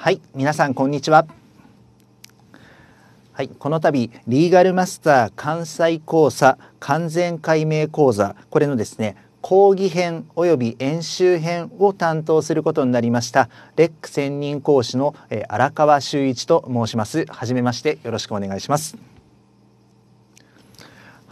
はい皆さんこんにちははいこの度リーガルマスター関西講座完全解明講座これのですね講義編及び演習編を担当することになりましたレック専任講師の荒川修一と申します初めましてよろしくお願いします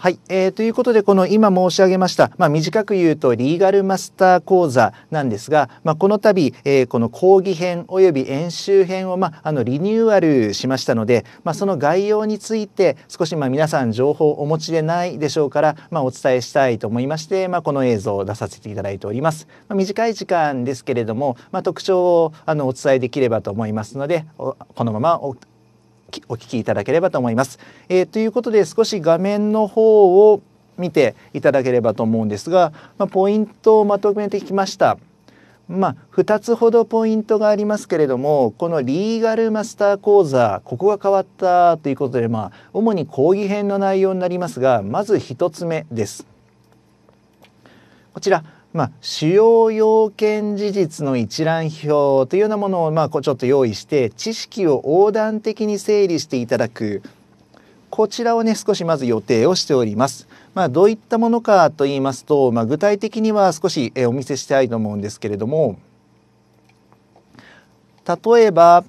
はい、えー、ということでこの今申し上げました、まあ、短く言うとリーガルマスター講座なんですが、まあ、この度、えー、この講義編および演習編を、まあ、あのリニューアルしましたので、まあ、その概要について少しまあ皆さん情報をお持ちでないでしょうから、まあ、お伝えしたいと思いまして、まあ、この映像を出させていただいております。まあ、短い時間ですけれども、まあ、特徴をあのお伝えできればと思いますのでこのままおお聞きいただければと思います。えー、ということで少し画面の方を見ていただければと思うんですが、まあ、ポイントをまとめてきました。まあ、2つほどポイントがありますけれどもこのリーガルマスター講座ここが変わったということで、まあ、主に講義編の内容になりますがまず1つ目です。こちらまあ、主要要件事実の一覧表というようなものを、まあ、ちょっと用意して知識を横断的に整理していただくこちらをね少しまず予定をしております。まあ、どういったものかと言いますと、まあ、具体的には少しお見せしたいと思うんですけれども例えば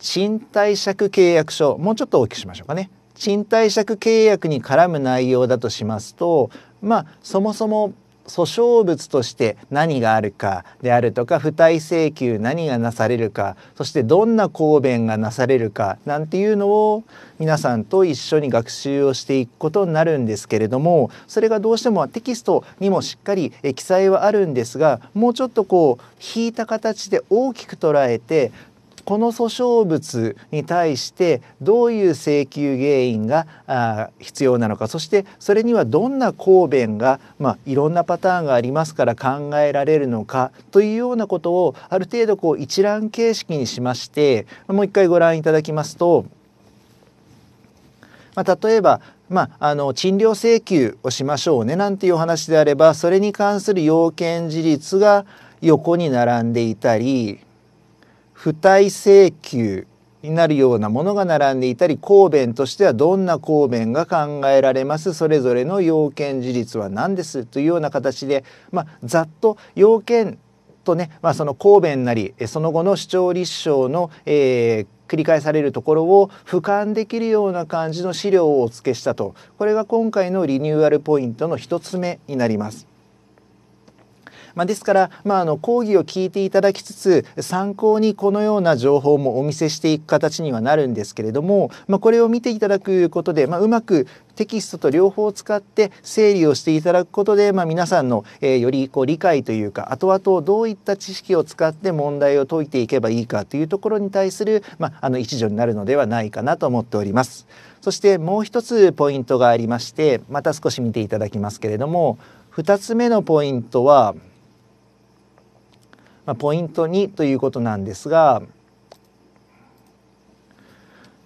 賃貸借契約書もうちょっと大きくしましょうかね。賃貸借契約に絡む内容だとしますとまあそもそも訴訟物として何があるかであるとか付帯請求何がなされるかそしてどんな答弁がなされるかなんていうのを皆さんと一緒に学習をしていくことになるんですけれどもそれがどうしてもテキストにもしっかり記載はあるんですがもうちょっとこう引いた形で大きく捉えてこの訴訟物に対してどういう請求原因が必要なのかそしてそれにはどんな抗弁が、まあ、いろんなパターンがありますから考えられるのかというようなことをある程度こう一覧形式にしましてもう一回ご覧いただきますと、まあ、例えばまあ、あの賃料請求をしましょうねなんていうお話であればそれに関する要件事実が横に並んでいたり付帯請求になるようなものが並んでいたり公弁としてはどんな公弁が考えられますそれぞれの要件事実は何ですというような形で、まあ、ざっと要件とね、まあ、その公弁なりその後の主張立証の、えー、繰り返されるところを俯瞰できるような感じの資料をお付けしたとこれが今回のリニューアルポイントの1つ目になります。まあ、ですから、まあ、あの講義を聞いていただきつつ参考にこのような情報もお見せしていく形にはなるんですけれども、まあ、これを見ていただくことで、まあ、うまくテキストと両方使って整理をしていただくことで、まあ、皆さんの、えー、よりこう理解というか後々どういった知識を使って問題を解いていけばいいかというところに対する、まあ、あの一助になるのではないかなと思っております。そしてもう一つポイントがありましてまた少し見ていただきますけれども2つ目のポイントはまあ、ポイント2ということなんですが、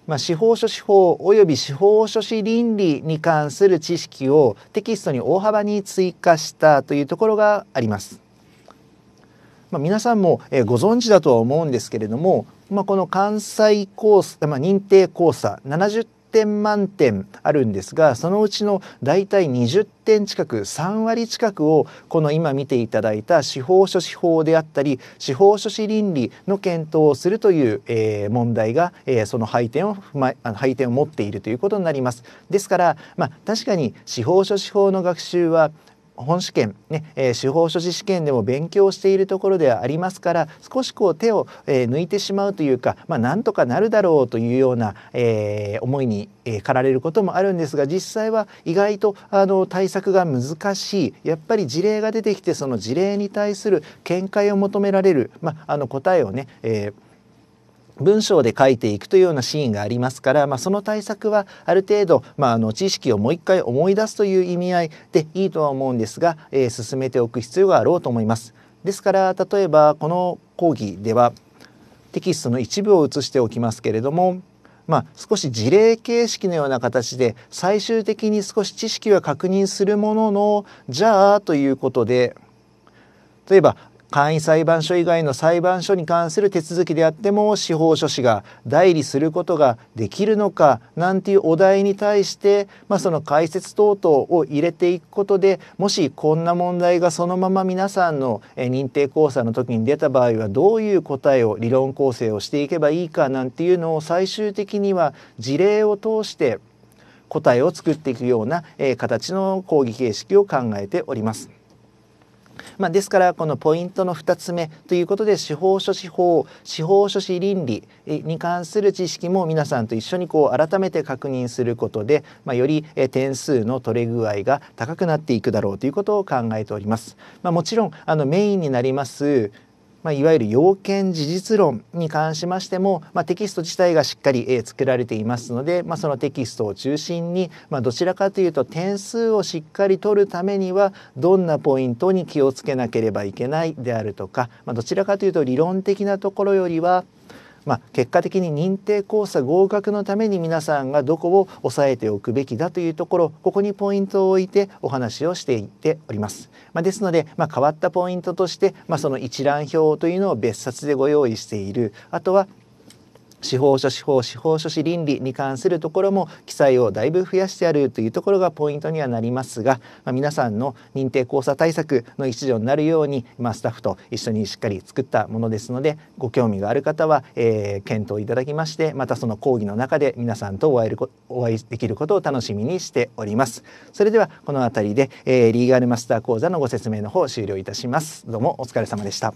まあ、司法書士法及び司法書士倫理に関する知識をテキストに大幅に追加したというところがあります。まあ、皆さんもご存知だとは思うんですけれども、まあ、この関西コース、まあ、認定講座70点満点あるんですがそのうちの大体20点近く3割近くをこの今見ていただいた司法書士法であったり司法書士倫理の検討をするという、えー、問題が、えー、その配点を踏まあの配点を持っているということになります。ですから、まあ、確かに司法書士法の学習は本試験ね、えー、司法書士試験でも勉強しているところではありますから少しこう手を、えー、抜いてしまうというか、まあ、なんとかなるだろうというような、えー、思いに、えー、駆られることもあるんですが実際は意外とあの対策が難しいやっぱり事例が出てきてその事例に対する見解を求められる、まあ、あの答えをね、えー文章で書いていくというようなシーンがありますから、まあ、その対策はある程度、まあ、あの知識をもう一回思い出すという意味合いでいいとは思うんですが、えー、進めておく必要があろうと思います。ですから例えばこの講義ではテキストの一部を写しておきますけれどもまあ、少し事例形式のような形で最終的に少し知識は確認するもののじゃあということで例えば簡易裁判所以外の裁判所に関する手続きであっても司法書士が代理することができるのかなんていうお題に対して、まあ、その解説等々を入れていくことでもしこんな問題がそのまま皆さんの認定講座の時に出た場合はどういう答えを理論構成をしていけばいいかなんていうのを最終的には事例を通して答えを作っていくような、え形の講義形式を考えております。まあ、ですからこのポイントの2つ目ということで司法書士法司法書士倫理に関する知識も皆さんと一緒にこう改めて確認することで、まあ、より点数の取れ具合が高くなっていくだろうということを考えております。まあ、もちろんあのメインになりますまあ、いわゆる要件事実論に関しましても、まあ、テキスト自体がしっかり、えー、作られていますので、まあ、そのテキストを中心に、まあ、どちらかというと点数をしっかり取るためにはどんなポイントに気をつけなければいけないであるとか、まあ、どちらかというと理論的なところよりはまあ、結果的に認定講座合格のために皆さんがどこを押さえておくべきだというところここにポイントを置いてお話をしていっております。まあ、ですので、まあ、変わったポイントとして、まあ、その一覧表というのを別冊でご用意しているあとは司法書司法司法書士倫理に関するところも記載をだいぶ増やしてあるというところがポイントにはなりますが、まあ、皆さんの認定交差対策の一助になるように、まあ、スタッフと一緒にしっかり作ったものですのでご興味がある方は、えー、検討いただきましてまたその講義の中で皆さんとお会いお会いできることを楽しみにしております。それではこの辺りで、えー、リーガルマスター講座のご説明の方終了いたします。どうもお疲れ様でした。